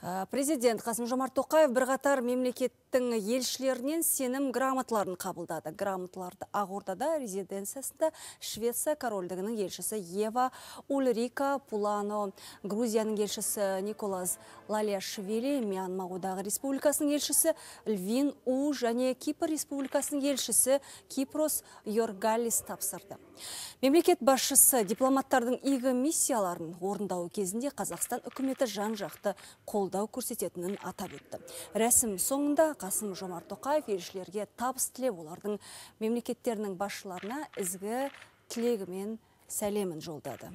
Э, президент Қасым Жомарт Тоқаев бірқатар мемлекеттің елшілерінен сенім грамоталарын қабылдады. Грамоталарды Ақордада резиденциясында Швеция корольдігінің елшісі Ева Ульрика Пулано, Грузияның елшісі Николас Лалиашвили, Мьянма одағы республикасының елшісі Львин У және Кипр республикасының елшісі Кипрос Йоргалис тапсырды. Мемлекет басшысы дипломаттардың игі миссияларын орындау кезінде Қазақстан үкіметі жан-жақты қол қолдау көрсететінін атап өтті рәсім соңында қасым жомарт тоқаев елшілерге табыс тілеп олардың мемлекеттерінің басшыларына ізгі тілегімен сәлемін жолдады